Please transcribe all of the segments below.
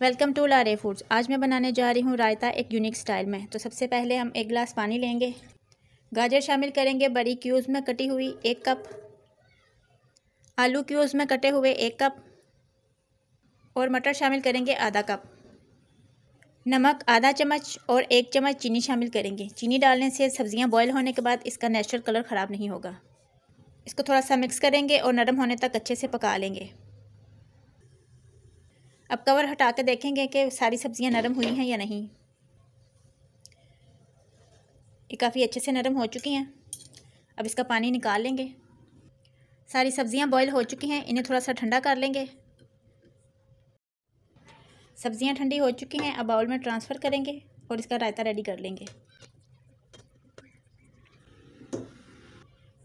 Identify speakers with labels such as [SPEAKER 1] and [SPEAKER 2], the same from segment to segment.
[SPEAKER 1] welcome to लारे foods आज मैं बनाने जा रही हूँ रायता एक यूनिक स्टाइल में तो सबसे पहले हम एक गिलास पानी लेंगे गाजर शामिल करेंगे बड़ी क्यूज़ में कटी हुई एक कप आलू क्यूज़ में कटे हुए एक कप और मटर शामिल करेंगे आधा कप नमक आधा चम्मच और एक चम्मच चीनी शामिल करेंगे चीनी डालने से सब्ज़ियाँ बॉयल होने के बाद इसका नेचुरल कलर ख़राब नहीं होगा इसको थोड़ा सा मिक्स करेंगे और नरम होने तक अच्छे से पका लेंगे अब कवर हटा के देखेंगे कि सारी सब्ज़ियाँ नरम हुई हैं या नहीं ये काफ़ी अच्छे से नरम हो चुकी हैं अब इसका पानी निकाल लेंगे सारी सब्ज़ियाँ बॉईल हो चुकी हैं इन्हें थोड़ा सा ठंडा कर लेंगे सब्ज़ियाँ ठंडी हो चुकी हैं अब बाउल में ट्रांसफ़र करेंगे और इसका रायता रेडी कर लेंगे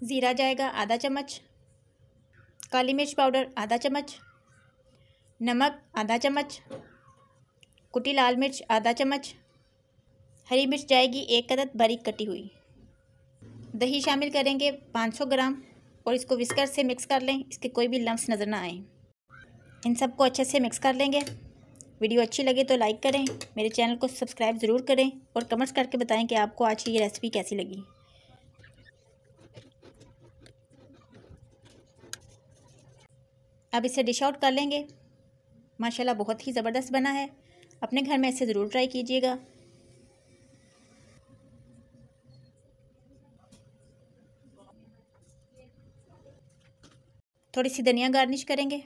[SPEAKER 1] ज़ीरा जाएगा आधा चम्मच काली मिर्च पाउडर आधा चम्मच नमक आधा चम्मच कुटी लाल मिर्च आधा चम्मच हरी मिर्च जाएगी एक अदद बारीक कटी हुई दही शामिल करेंगे 500 ग्राम और इसको विस्कर से मिक्स कर लें इसके कोई भी लम्स नज़र ना आए इन सबको अच्छे से मिक्स कर लेंगे वीडियो अच्छी लगे तो लाइक करें मेरे चैनल को सब्सक्राइब ज़रूर करें और कमेंट्स करके बताएं कि आपको आज की ये रेसिपी कैसी लगी अब इसे डिश आउट कर लेंगे माशाल्लाह बहुत ही ज़बरदस्त बना है अपने घर में इसे ज़रूर ट्राई कीजिएगा थोड़ी सी धनिया गार्निश करेंगे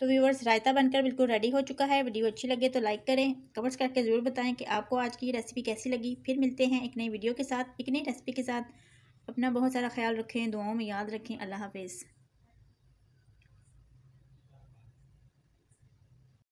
[SPEAKER 1] तो व्यूवर्स रायता बनकर बिल्कुल रेडी हो चुका है वीडियो अच्छी लगे तो लाइक करें कमेंट्स करके ज़रूर बताएं कि आपको आज की रेसिपी कैसी लगी फिर मिलते हैं एक नई वीडियो के साथ एक नई रेसिपी के साथ अपना बहुत सारा ख्याल रखें दुआओं में याद रखें अल्लाह हाफिज़